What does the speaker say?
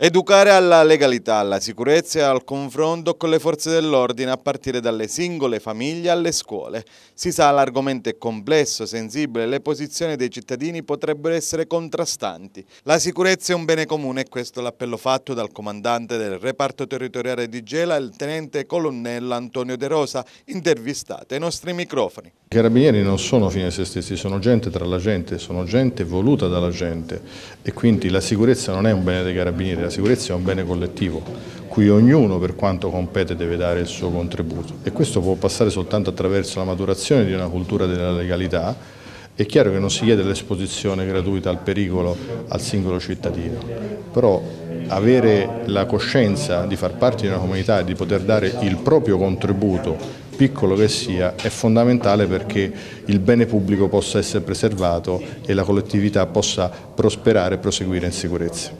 Educare alla legalità, alla sicurezza e al confronto con le forze dell'ordine a partire dalle singole famiglie alle scuole. Si sa l'argomento è complesso, sensibile le posizioni dei cittadini potrebbero essere contrastanti. La sicurezza è un bene comune e questo l'appello fatto dal comandante del reparto territoriale di Gela, il tenente colonnello Antonio De Rosa, intervistato ai nostri microfoni. I carabinieri non sono fine a se stessi, sono gente tra la gente, sono gente voluta dalla gente e quindi la sicurezza non è un bene dei carabinieri, la sicurezza è un bene collettivo, cui ognuno per quanto compete deve dare il suo contributo e questo può passare soltanto attraverso la maturazione di una cultura della legalità, è chiaro che non si chiede l'esposizione gratuita al pericolo al singolo cittadino, però avere la coscienza di far parte di una comunità e di poter dare il proprio contributo piccolo che sia, è fondamentale perché il bene pubblico possa essere preservato e la collettività possa prosperare e proseguire in sicurezza.